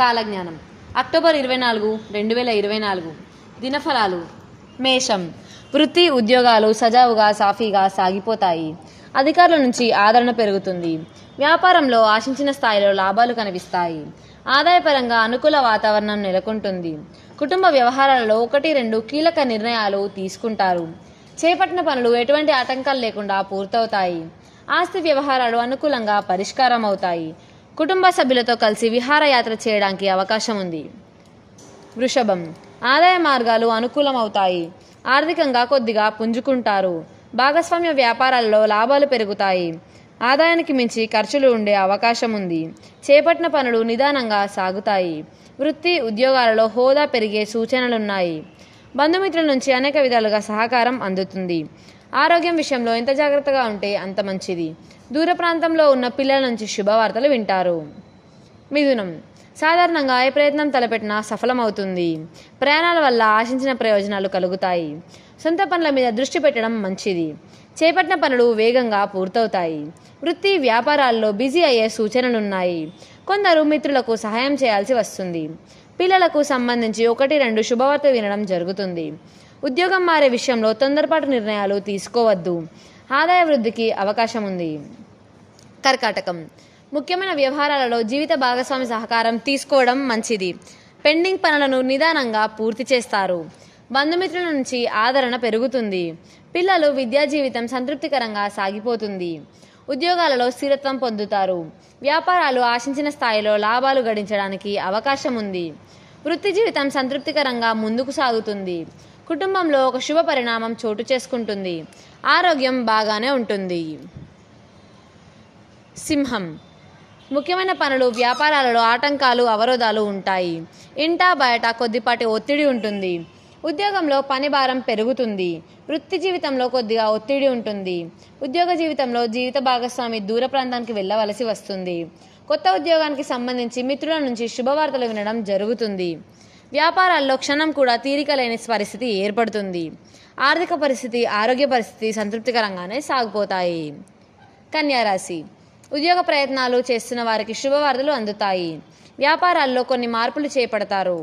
కాలజ్ఞానం అక్టోబర్ ఇరవై నాలుగు రెండు వేల ఇరవై నాలుగు దినఫలాలు మేషం వృత్తి ఉద్యోగాలు సజావుగా సాఫీగా సాగిపోతాయి అధికారుల నుంచి ఆదరణ పెరుగుతుంది వ్యాపారంలో ఆశించిన స్థాయిలో లాభాలు కనిపిస్తాయి ఆదాయపరంగా అనుకూల వాతావరణం నెలకొంటుంది కుటుంబ వ్యవహారాలలో ఒకటి రెండు కీలక నిర్ణయాలు తీసుకుంటారు చేపట్టిన పనులు ఎటువంటి ఆటంకాలు లేకుండా పూర్తవుతాయి ఆస్తి వ్యవహారాలు అనుకూలంగా పరిష్కారం అవుతాయి కుటుంబ సభ్యులతో కలిసి విహారయాత్ర చేయడానికి అవకాశం ఉంది వృషభం ఆదాయ మార్గాలు అనుకూలమవుతాయి ఆర్థికంగా కొద్దిగా పుంజుకుంటారు భాగస్వామ్య వ్యాపారాల్లో లాభాలు పెరుగుతాయి ఆదాయానికి మించి ఖర్చులు ఉండే అవకాశం ఉంది చేపట్టిన పనులు నిదానంగా సాగుతాయి వృత్తి ఉద్యోగాలలో హోదా పెరిగే సూచనలున్నాయి బంధుమిత్రుల నుంచి అనేక విధాలుగా సహకారం అందుతుంది ఆరోగ్యం విషయంలో ఎంత జాగ్రత్తగా ఉంటే అంత మంచిది దూర ప్రాంతంలో ఉన్న పిల్లల నుంచి శుభవార్తలు వింటారు మిథునం సాధారణంగా ఏ ప్రయత్నం తలపెట్టినా సఫలమవుతుంది ప్రయాణాల వల్ల ఆశించిన ప్రయోజనాలు కలుగుతాయి సొంత పనుల మీద దృష్టి పెట్టడం మంచిది చేపట్టిన పనులు వేగంగా పూర్తవుతాయి వృత్తి వ్యాపారాల్లో బిజీ అయ్యే సూచనలున్నాయి కొందరు మిత్రులకు సహాయం చేయాల్సి వస్తుంది పిల్లలకు సంబంధించి ఒకటి రెండు శుభవార్త వినడం జరుగుతుంది ఉద్యోగం మారే విషయంలో తొందరపాటు నిర్ణయాలు తీసుకోవద్దు ఆదాయ వృద్ధికి అవకాశం ఉంది కర్కాటకం ముఖ్యమైన వ్యవహారాలలో జీవిత భాగస్వామి సహకారం తీసుకోవడం మంచిది పెండింగ్ పనులను నిదానంగా పూర్తి చేస్తారు బంధుమిత్రుల నుంచి ఆదరణ పెరుగుతుంది పిల్లలు విద్యా జీవితం సంతృప్తికరంగా సాగిపోతుంది ఉద్యోగాలలో స్థిరత్వం పొందుతారు వ్యాపారాలు ఆశించిన స్థాయిలో లాభాలు గడించడానికి అవకాశం ఉంది వృత్తి జీవితం సంతృప్తికరంగా ముందుకు సాగుతుంది కుటుంబంలో ఒక శుభ పరిణామం చోటు చేసుకుంటుంది ఆరోగ్యం బాగానే ఉంటుంది సింహం ముఖ్యమైన పనులు వ్యాపారాలలో ఆటంకాలు అవరోధాలు ఉంటాయి ఇంటా బయట కొద్దిపాటి ఒత్తిడి ఉంటుంది ఉద్యోగంలో పని భారం పెరుగుతుంది వృత్తి జీవితంలో కొద్దిగా ఒత్తిడి ఉంటుంది ఉద్యోగ జీవితంలో జీవిత భాగస్వామి దూర ప్రాంతానికి వెళ్ళవలసి వస్తుంది కొత్త ఉద్యోగానికి సంబంధించి మిత్రుల నుంచి శుభవార్తలు వినడం జరుగుతుంది వ్యాపారాల్లో క్షణం కూడా తీరిక లేని పరిస్థితి ఏర్పడుతుంది ఆర్థిక పరిస్థితి ఆరోగ్య పరిస్థితి సంతృప్తికరంగానే సాగిపోతాయి కన్యారాశి ఉద్యోగ ప్రయత్నాలు చేస్తున్న వారికి శుభవార్తలు అందుతాయి వ్యాపారాల్లో కొన్ని మార్పులు చేపడతారు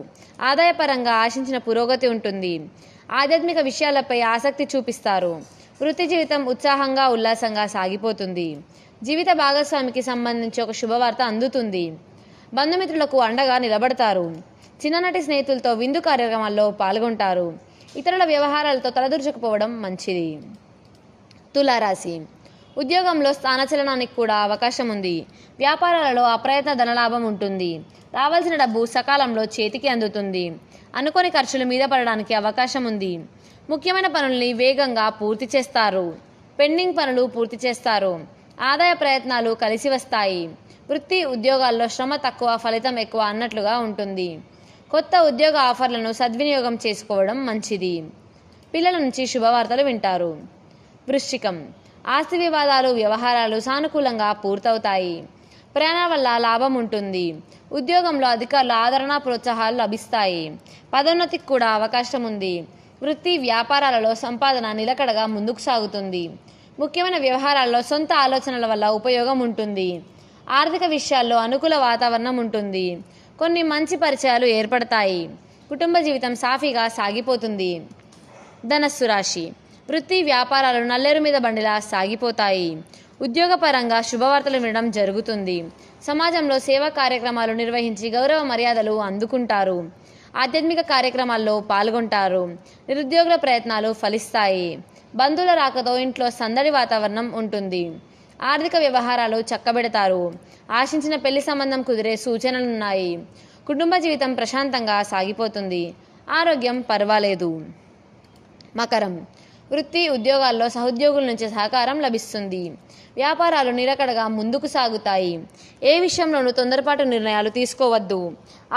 ఆదాయపరంగా ఆశించిన పురోగతి ఉంటుంది ఆధ్యాత్మిక విషయాలపై ఆసక్తి చూపిస్తారు వృత్తి జీవితం ఉత్సాహంగా ఉల్లాసంగా సాగిపోతుంది జీవిత భాగస్వామికి సంబంధించి ఒక శుభవార్త అందుతుంది బంధుమిత్రులకు అండగా నిలబడతారు చిన్ననాటి స్నేహితులతో విందు కార్యక్రమాల్లో పాల్గొంటారు ఇతరుల వ్యవహారాలతో తలదూర్చకపోవడం మంచిది తులారాశి ఉద్యోగంలో స్థానచలనానికి కూడా అవకాశం ఉంది వ్యాపారాలలో అప్రయత్న ధనలాభం ఉంటుంది రావాల్సిన డబ్బు సకాలంలో చేతికి అందుతుంది అనుకోని ఖర్చులు మీద పడడానికి అవకాశం ఉంది ముఖ్యమైన పనుల్ని వేగంగా పూర్తి చేస్తారు పెండింగ్ పనులు పూర్తి చేస్తారు ఆదాయ ప్రయత్నాలు కలిసి వస్తాయి వృత్తి ఉద్యోగాల్లో శ్రమ తక్కువ ఫలితం ఎక్కువ అన్నట్లుగా ఉంటుంది కొత్త ఉద్యోగ ఆఫర్లను సద్వినియోగం చేసుకోవడం మంచిది పిల్లల నుంచి శుభవార్తలు వింటారు వృశ్చికం ఆస్తి వివాదాలు వ్యవహారాలు సానుకూలంగా పూర్తవుతాయి ప్రయాణ వల్ల లాభం ఉంటుంది ఉద్యోగంలో అధికారులు ఆదరణ ప్రోత్సాహాలు లభిస్తాయి పదోన్నతికి కూడా అవకాశం ఉంది వృత్తి వ్యాపారాలలో సంపాదన నిలకడగా ముందుకు సాగుతుంది ముఖ్యమైన వ్యవహారాల్లో సొంత ఆలోచనల వల్ల ఉపయోగం ఉంటుంది ఆర్థిక విషయాల్లో అనుకూల వాతావరణం ఉంటుంది కొన్ని మంచి పరిచయాలు ఏర్పడతాయి కుటుంబ జీవితం సాఫీగా సాగిపోతుంది ధనస్సు రాశి వృత్తి వ్యాపారాలు నల్లేరు మీద బండిలా సాగిపోతాయి ఉద్యోగపరంగా శుభవార్తలు వినడం జరుగుతుంది సమాజంలో సేవా కార్యక్రమాలు నిర్వహించి గౌరవ మర్యాదలు అందుకుంటారు ఆధ్యాత్మిక కార్యక్రమాల్లో పాల్గొంటారు నిరుద్యోగుల ప్రయత్నాలు ఫలిస్తాయి బంధువుల రాకతో ఇంట్లో సందడి వాతావరణం ఉంటుంది ఆర్థిక వ్యవహారాలు చక్కబెడతారు ఆశించిన పెళ్లి సంబంధం కుదిరే సూచనలున్నాయి కుటుంబ జీవితం ప్రశాంతంగా సాగిపోతుంది ఆరోగ్యం పర్వాలేదు మకరం వృత్తి ఉద్యోగాల్లో సహోద్యోగుల నుంచి సహకారం లభిస్తుంది వ్యాపారాలు నిరకడగా ముందుకు సాగుతాయి ఏ విషయంలోనూ తొందరపాటు నిర్ణయాలు తీసుకోవద్దు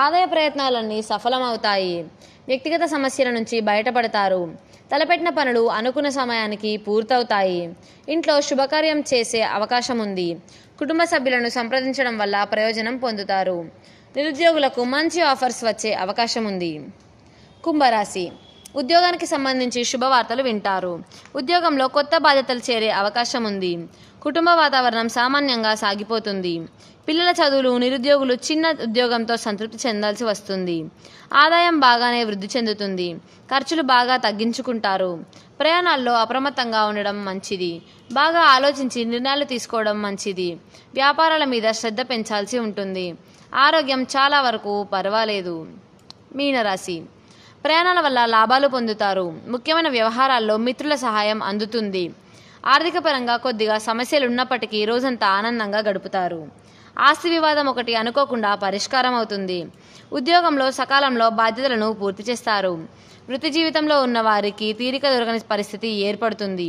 ఆదాయ ప్రయత్నాలన్నీ సఫలమవుతాయి వ్యక్తిగత సమస్యల నుంచి బయటపడతారు తలపెట్టిన పనులు అనుకున్న సమయానికి పూర్తవుతాయి ఇంట్లో శుభకార్యం చేసే అవకాశం ఉంది కుటుంబ సభ్యులను సంప్రదించడం వల్ల ప్రయోజనం పొందుతారు నిరుద్యోగులకు మంచి ఆఫర్స్ వచ్చే అవకాశం ఉంది కుంభరాశి ఉద్యోగానికి సంబంధించి శుభవార్తలు వింటారు ఉద్యోగంలో కొత్త బాధ్యతలు చేరే అవకాశం ఉంది కుటుంబ వాతావరణం సామాన్యంగా సాగిపోతుంది పిల్లల చదువులు నిరుద్యోగులు చిన్న ఉద్యోగంతో సంతృప్తి చెందాల్సి వస్తుంది ఆదాయం బాగానే వృద్ధి చెందుతుంది ఖర్చులు బాగా తగ్గించుకుంటారు ప్రయాణాల్లో అప్రమత్తంగా ఉండడం మంచిది బాగా ఆలోచించి నిర్ణయాలు తీసుకోవడం మంచిది వ్యాపారాల మీద శ్రద్ధ పెంచాల్సి ఉంటుంది ఆరోగ్యం చాలా వరకు పర్వాలేదు మీనరాశి ప్రయాణాల వల్ల లాభాలు పొందుతారు ముఖ్యమైన వ్యవహారాల్లో మిత్రుల సహాయం అందుతుంది ఆర్థిక పరంగా కొద్దిగా ఉన్నప్పటికీ రోజంతా ఆనందంగా గడుపుతారు ఆస్తి వివాదం ఒకటి అనుకోకుండా పరిష్కారం అవుతుంది ఉద్యోగంలో సకాలంలో బాధ్యతలను పూర్తి చేస్తారు వృత్తి జీవితంలో ఉన్న వారికి తీరిక దొరకని పరిస్థితి ఏర్పడుతుంది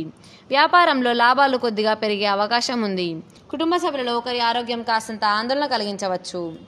వ్యాపారంలో లాభాలు కొద్దిగా పెరిగే అవకాశం ఉంది కుటుంబ సభ్యులలో ఒకరి ఆరోగ్యం కాస్తంత ఆందోళన కలిగించవచ్చు